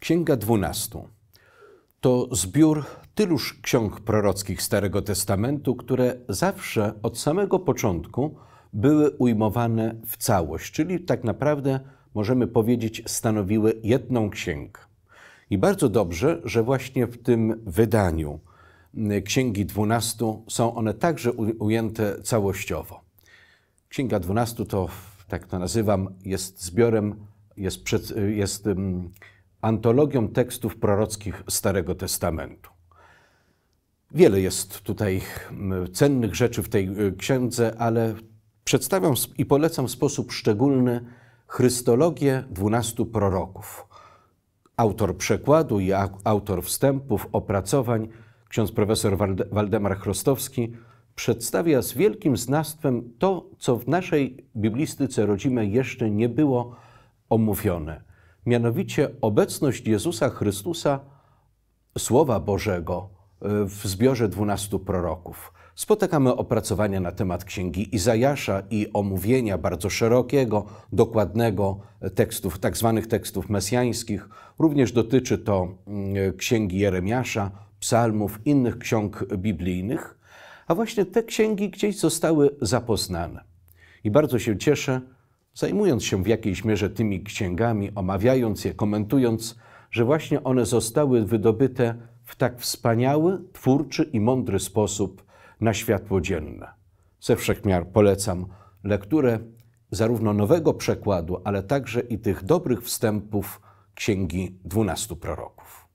Księga 12 to zbiór tyluż ksiąg prorockich Starego Testamentu, które zawsze od samego początku były ujmowane w całość, czyli tak naprawdę możemy powiedzieć stanowiły jedną księgę. I bardzo dobrze, że właśnie w tym wydaniu mm, Księgi 12 są one także ujęte całościowo. Księga 12 to, tak to nazywam, jest zbiorem, jest, przed, jest um, antologią tekstów prorockich Starego Testamentu. Wiele jest tutaj cennych rzeczy w tej e, księdze, ale przedstawiam i polecam w sposób szczególny Chrystologię dwunastu proroków. Autor przekładu i autor wstępów, opracowań, ksiądz profesor Waldemar Chrostowski, przedstawia z wielkim znawstwem to, co w naszej biblistyce rodzimej jeszcze nie było omówione. Mianowicie obecność Jezusa Chrystusa, Słowa Bożego e, w zbiorze dwunastu proroków. Spotykamy opracowania na temat Księgi Izajasza i omówienia bardzo szerokiego, dokładnego tekstów, tak zwanych tekstów mesjańskich. Również dotyczy to mm, Księgi Jeremiasza, psalmów, innych ksiąg biblijnych a właśnie te księgi gdzieś zostały zapoznane. I bardzo się cieszę, zajmując się w jakiejś mierze tymi księgami, omawiając je, komentując, że właśnie one zostały wydobyte w tak wspaniały, twórczy i mądry sposób na światło dzienne. Ze wszechmiar polecam lekturę zarówno nowego przekładu, ale także i tych dobrych wstępów Księgi Dwunastu Proroków.